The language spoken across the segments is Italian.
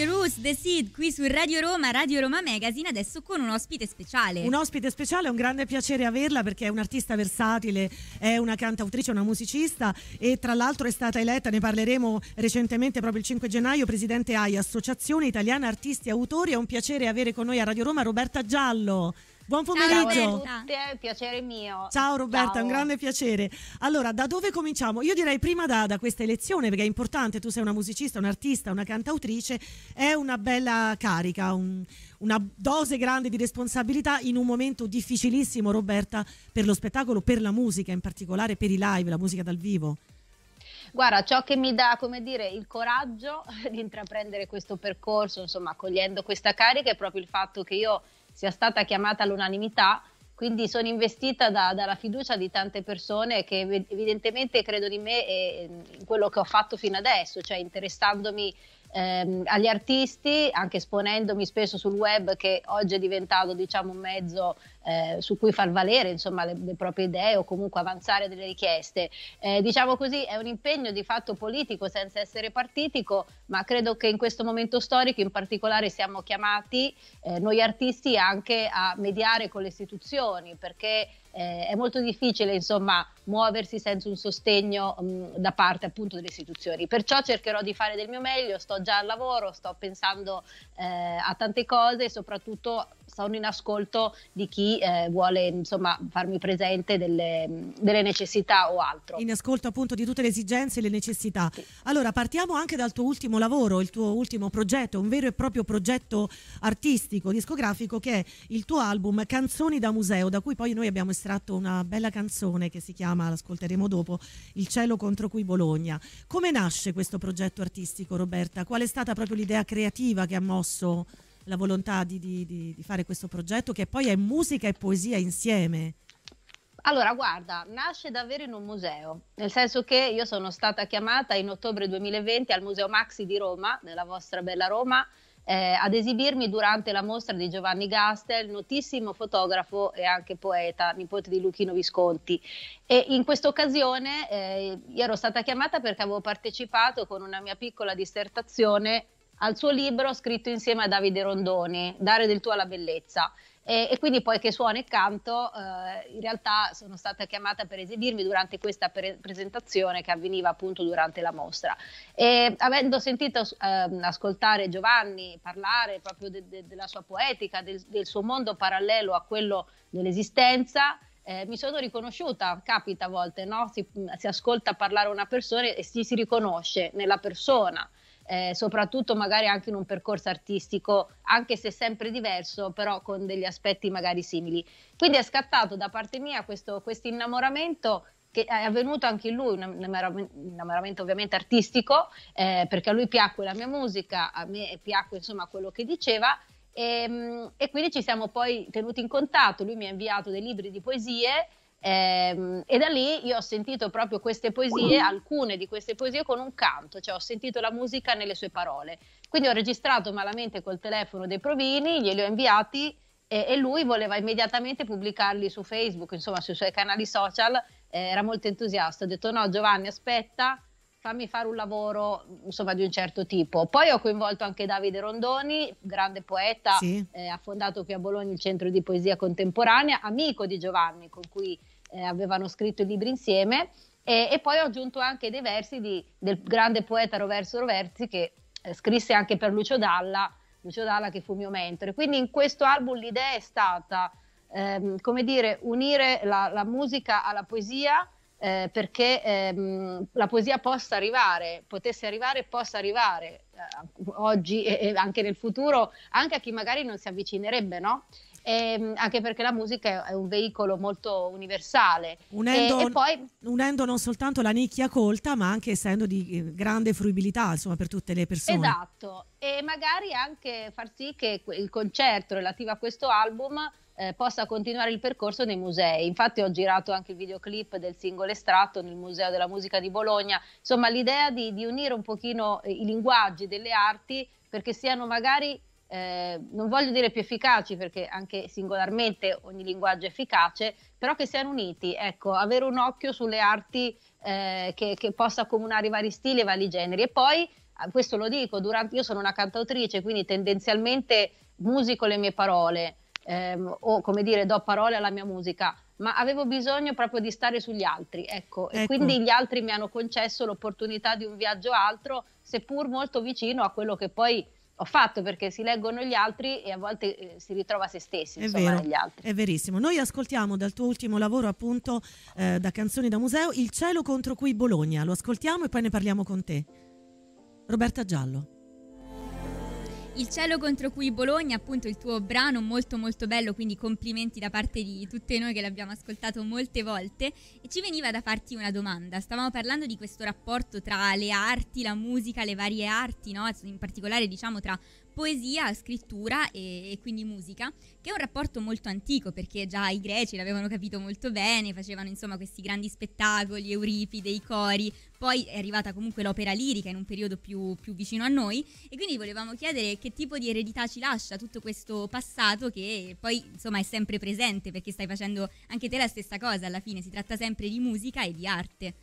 The Roots, The Seed qui su Radio Roma, Radio Roma Magazine adesso con un ospite speciale. Un ospite speciale, è un grande piacere averla perché è un'artista versatile, è una cantautrice, una musicista e tra l'altro è stata eletta, ne parleremo recentemente proprio il 5 gennaio, presidente AI, Associazione Italiana Artisti e Autori. È un piacere avere con noi a Radio Roma Roberta Giallo. Buon pomeriggio. Ciao Roberta. piacere mio. Ciao Roberta, Ciao. un grande piacere. Allora, da dove cominciamo? Io direi prima da, da, questa elezione, perché è importante, tu sei una musicista, un'artista, una cantautrice, è una bella carica, un, una dose grande di responsabilità in un momento difficilissimo, Roberta, per lo spettacolo, per la musica, in particolare per i live, la musica dal vivo. Guarda, ciò che mi dà, come dire, il coraggio di intraprendere questo percorso, insomma, accogliendo questa carica, è proprio il fatto che io sia stata chiamata all'unanimità, quindi sono investita da, dalla fiducia di tante persone che evidentemente credono in me e mm, in quello che ho fatto fino adesso, cioè interessandomi ehm, agli artisti, anche esponendomi spesso sul web che oggi è diventato diciamo, un mezzo eh, su cui far valere insomma, le, le, proprie idee o comunque avanzare delle richieste. Eh, diciamo così, è un impegno di fatto politico senza essere partitico, ma credo che in questo momento storico in particolare siamo chiamati eh, noi artisti anche a mediare con le istituzioni perché eh, è molto difficile insomma muoversi senza un sostegno mh, mm, da parte appunto delle istituzioni perciò cercherò di fare del mio meglio sto già al lavoro sto pensando eh, a tante cose e soprattutto sono in ascolto di chi eh, vuole insomma, farmi presente delle, delle, necessità o altro. In ascolto appunto di tutte le esigenze e le necessità. Sì. Allora partiamo anche dal tuo ultimo lavoro, il tuo ultimo progetto, un vero e proprio progetto artistico, discografico che è il tuo album Canzoni da museo, da cui poi noi abbiamo estratto una bella canzone che si chiama, l'ascolteremo dopo, Il cielo contro cui Bologna. Come nasce questo progetto artistico Roberta? Qual è stata proprio l'idea creativa che ha mosso? la volontà di, di, di fare questo progetto che poi è musica e poesia insieme? Allora, guarda, nasce davvero in un museo, nel senso che io sono stata chiamata in ottobre 2020 al Museo Maxi di Roma, nella vostra bella Roma, eh, ad esibirmi durante la mostra di Giovanni Gastel, notissimo fotografo e anche poeta, nipote di Luchino Visconti. E in questa occasione eh, ero stata chiamata perché avevo partecipato con una mia piccola dissertazione al suo libro scritto insieme a Davide Rondoni, Dare del tuo alla bellezza. E, e, quindi poi che suono e canto, eh, in realtà sono stata chiamata per esibirmi durante questa pre- presentazione che avveniva appunto durante la mostra. E avendo sentito eh, ascoltare Giovanni parlare proprio de- de- della sua poetica, del-, del suo mondo parallelo a quello dell'esistenza, eh, mi sono riconosciuta, capita a volte, no? si, si, ascolta parlare una persona e si, si riconosce nella persona eh, soprattutto magari anche in un percorso artistico, anche se sempre diverso, però con degli aspetti magari simili. Quindi è scattato da parte mia questo innamoramento che è avvenuto anche in lui, un innamoramento ovviamente artistico, eh, perché a lui piacque la mia musica, a me piacque insomma quello che diceva. E, ehm, e, quindi ci siamo poi tenuti in contatto, lui mi ha inviato dei libri di poesie eh, e da lì io ho sentito proprio queste poesie, alcune di queste poesie con un canto, cioè ho sentito la musica nelle sue parole. Quindi ho registrato malamente col telefono dei provini, glieli ho inviati e, e lui voleva immediatamente pubblicarli su Facebook, insomma sui suoi canali social, eh, era molto entusiasta. Ho detto no Giovanni aspetta, fammi fare un lavoro insomma di un certo tipo. Poi ho coinvolto anche Davide Rondoni, grande poeta, sì. eh, ha fondato qui a Bologna il Centro di Poesia Contemporanea, amico di Giovanni con cui eh, avevano scritto i libri insieme e, e, poi ho aggiunto anche dei versi di, del grande poeta Roverso Roversi che eh, scrisse anche per Lucio Dalla, Lucio Dalla che fu mio mentore. Quindi in questo album l'idea è stata, ehm, come dire, unire la, la musica alla poesia eh, perché ehm, la poesia possa arrivare, potesse arrivare e possa arrivare eh, oggi e, e anche nel futuro, anche a chi magari non si avvicinerebbe, no? eh, anche perché la musica è un veicolo molto universale. Unendo, e, e poi... unendo, non soltanto la nicchia colta, ma anche essendo di eh, grande fruibilità insomma, per tutte le persone. Esatto, e magari anche far sì che il concerto relativo a questo album eh, possa continuare il percorso nei musei. Infatti ho girato anche il videoclip del singolo estratto nel Museo della Musica di Bologna. Insomma, l'idea di, di unire un pochino eh, i linguaggi delle arti perché siano magari eh, non voglio dire più efficaci perché anche singolarmente ogni linguaggio è efficace, però che siano uniti, ecco, avere un occhio sulle arti eh, che, che, possa accomunare i vari stili e i vari generi. E poi, ah, questo lo dico, durante, io sono una cantautrice, quindi tendenzialmente musico le mie parole, ehm, o come dire, do parole alla mia musica, ma avevo bisogno proprio di stare sugli altri, ecco, ecco. e quindi gli altri mi hanno concesso l'opportunità di un viaggio altro, seppur molto vicino a quello che poi ho fatto perché si leggono gli altri e a volte eh, si ritrova se stessi, è insomma, vero, negli altri. È verissimo. Noi ascoltiamo dal tuo ultimo lavoro, appunto, eh, da Canzoni da Museo, Il cielo contro cui Bologna. Lo ascoltiamo e poi ne parliamo con te. Roberta Giallo. Il cielo contro cui Bologna, appunto il tuo brano molto molto bello, quindi complimenti da parte di tutte noi che l'abbiamo ascoltato molte volte e ci veniva da farti una domanda. Stavamo parlando di questo rapporto tra le arti, la musica, le varie arti, no? in particolare diciamo tra poesia, scrittura e, e, quindi musica, che è un rapporto molto antico perché già i greci l'avevano capito molto bene, facevano insomma questi grandi spettacoli, Euripide, i cori, poi è arrivata comunque l'opera lirica in un periodo più, più vicino a noi e quindi volevamo chiedere che tipo di eredità ci lascia tutto questo passato che poi insomma è sempre presente perché stai facendo anche te la stessa cosa alla fine, si tratta sempre di musica e di arte.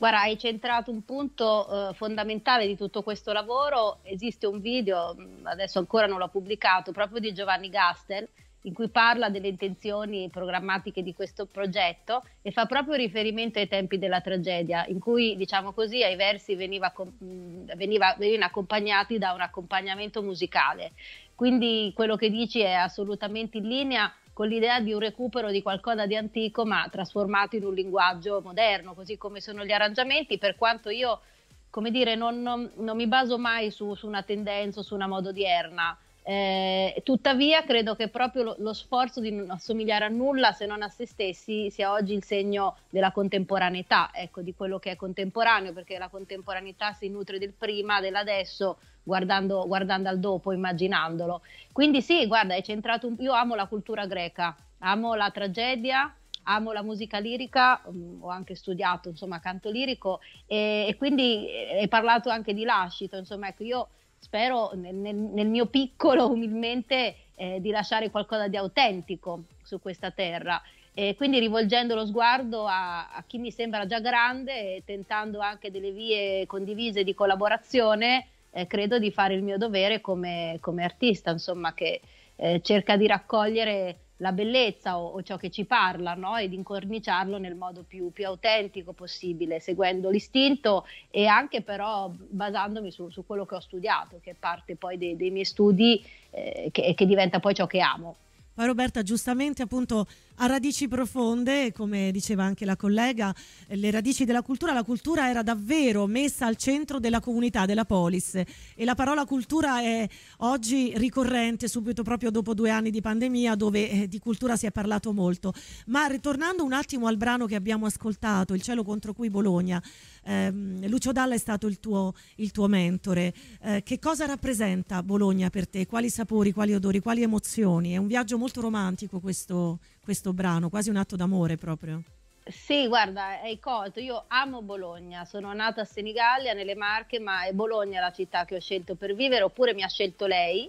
Guarda, hai centrato un punto eh, fondamentale di tutto questo lavoro. Esiste un video, mm, adesso ancora non l'ho pubblicato, proprio di Giovanni Gastel, in cui parla delle intenzioni programmatiche di questo progetto e fa proprio riferimento ai tempi della tragedia, in cui, diciamo così, ai versi veniva, mm, veniva, venivano accompagnati da un accompagnamento musicale. Quindi quello che dici è assolutamente in linea con l'idea di un recupero di qualcosa di antico ma trasformato in un linguaggio moderno, così come sono gli arrangiamenti, per quanto io, come dire, non, non, non mi baso mai su, su una tendenza o su una moda odierna. Eh, tuttavia credo che proprio lo, lo, sforzo di non assomigliare a nulla se non a se stessi sia oggi il segno della contemporaneità, ecco, di quello che è contemporaneo, perché la contemporaneità si nutre del prima, dell'adesso, guardando, guardando al dopo, immaginandolo. Quindi sì, guarda, è centrato, un... io amo la cultura greca, amo la tragedia, amo la musica lirica, mm, ho anche studiato insomma canto lirico e, e quindi hai parlato anche di lascito, insomma ecco io spero nel, nel mio piccolo umilmente eh, di lasciare qualcosa di autentico su questa terra e quindi rivolgendo lo sguardo a, a chi mi sembra già grande e tentando anche delle vie condivise di collaborazione eh, credo di fare il mio dovere come, come artista, insomma, che eh, cerca di raccogliere la bellezza o, o ciò che ci parla no? e di incorniciarlo nel modo più, più, autentico possibile, seguendo l'istinto e anche però basandomi su, su quello che ho studiato, che è parte poi dei, dei miei studi eh, che, che diventa poi ciò che amo. Poi Roberta giustamente appunto ha radici profonde, come diceva anche la collega, eh, le radici della cultura, la cultura era davvero messa al centro della comunità, della polis e la parola cultura è oggi ricorrente subito proprio dopo due anni di pandemia dove eh, di cultura si è parlato molto. Ma ritornando un attimo al brano che abbiamo ascoltato, Il cielo contro cui Bologna, ehm, Lucio Dalla è stato il tuo, il tuo mentore, eh, che cosa rappresenta Bologna per te? Quali sapori, quali odori, quali emozioni? È un viaggio molto molto romantico questo, questo brano, quasi un atto d'amore proprio. Sì, guarda, hai colto. Io amo Bologna, sono nata a Senigallia, nelle Marche, ma è Bologna la città che ho scelto per vivere, oppure mi ha scelto lei.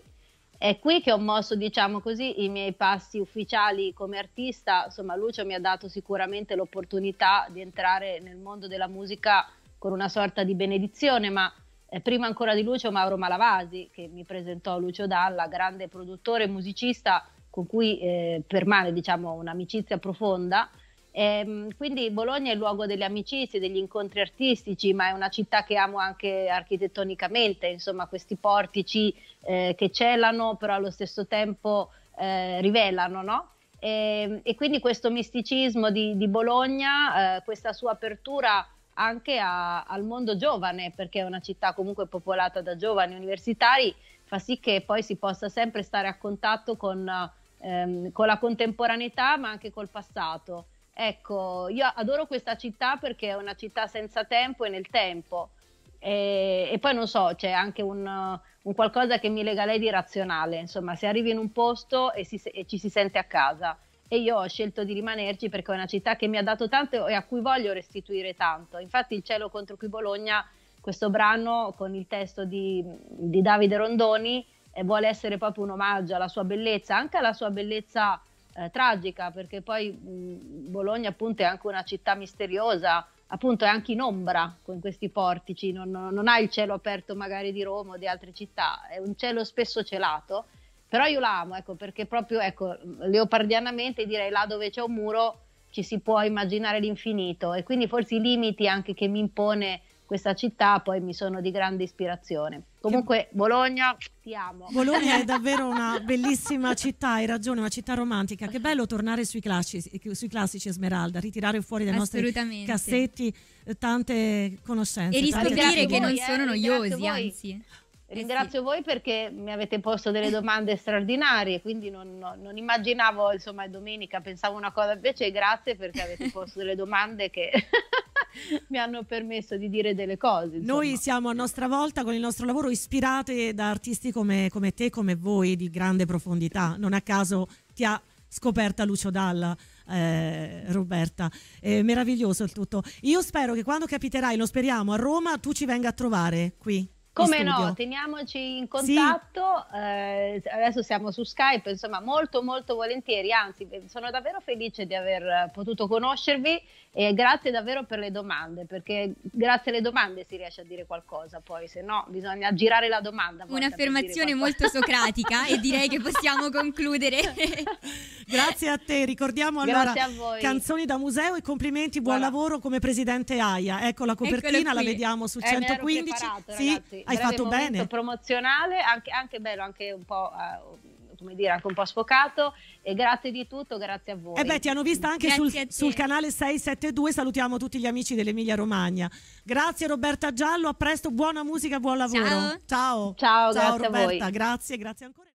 È qui che ho mosso, diciamo così, i miei passi ufficiali come artista. Insomma, Lucio mi ha dato sicuramente l'opportunità di entrare nel mondo della musica con una sorta di benedizione, ma eh, prima ancora di Lucio Mauro Malavasi, che mi presentò Lucio Dalla, grande produttore e musicista con cui eh, permane diciamo, un'amicizia profonda. E, ehm, quindi Bologna è il luogo delle amicizie, degli incontri artistici, ma è una città che amo anche architettonicamente, insomma questi portici eh, che celano, però allo stesso tempo eh, rivelano, no? E, ehm, e, quindi questo misticismo di, di Bologna, eh, questa sua apertura anche a, al mondo giovane, perché è una città comunque popolata da giovani universitari, fa sì che poi si possa sempre stare a contatto con ehm, con la contemporaneità ma anche col passato. Ecco, io adoro questa città perché è una città senza tempo e nel tempo. E, e poi non so, c'è anche un, un, qualcosa che mi lega lei di razionale, insomma, si arrivi in un posto e, si, e ci si sente a casa. E io ho scelto di rimanerci perché è una città che mi ha dato tanto e a cui voglio restituire tanto. Infatti il cielo contro cui Bologna questo brano con il testo di, di, Davide Rondoni e vuole essere proprio un omaggio alla sua bellezza, anche alla sua bellezza eh, tragica, perché poi mh, Bologna appunto è anche una città misteriosa, appunto è anche in ombra con questi portici, non, non, non ha il cielo aperto magari di Roma o di altre città, è un cielo spesso celato, però io l'amo, ecco, perché proprio, ecco, leopardianamente direi là dove c'è un muro ci si può immaginare l'infinito e quindi forse i limiti anche che mi impone questa città, poi mi sono di grande ispirazione. Comunque Bologna ti amo. Bologna è davvero una bellissima città, hai ragione, una città romantica. Che bello tornare sui classici, sui classici Esmeralda, ritirare fuori dai nostri cassetti eh, tante conoscenze. E riscoprire che non sono eh, noiosi, anzi. Ringrazio eh sì. voi perché mi avete posto delle domande straordinarie, quindi non, non, non, immaginavo, insomma, domenica pensavo una cosa, invece grazie perché avete posto delle domande che mi hanno permesso di dire delle cose. Insomma. Noi siamo a nostra volta con il nostro lavoro ispirate da artisti come, come te, come voi, di grande profondità. Non a caso ti ha scoperta Lucio Dalla. Eh, Roberta. Eh, meraviglioso il tutto. Io spero che quando capiterai, lo speriamo, a Roma tu ci venga a trovare qui. Come no, teniamoci in contatto, sì. eh, adesso siamo su Skype, insomma molto molto volentieri, anzi sono davvero felice di aver eh, potuto conoscervi e grazie davvero per le domande, perché grazie alle domande si riesce a dire qualcosa, poi se no bisogna girare la domanda. Un'affermazione molto socratica e direi che possiamo concludere. grazie a te, ricordiamo allora canzoni da museo e complimenti, buon voilà. lavoro come presidente AIA, ecco la copertina, la vediamo sul eh, 115. Sì. Hai fatto bene. promozionale, anche, anche, bello, anche un po'... Uh, come dire, anche un po' sfocato. E grazie di tutto, grazie a voi. E eh beh, ti hanno vista anche sul, sul, canale 672. Salutiamo tutti gli amici dell'Emilia Romagna. Grazie Roberta Giallo, a presto, buona musica, buon lavoro. Ciao, ciao, ciao, ciao grazie Roberta, grazie, grazie ancora.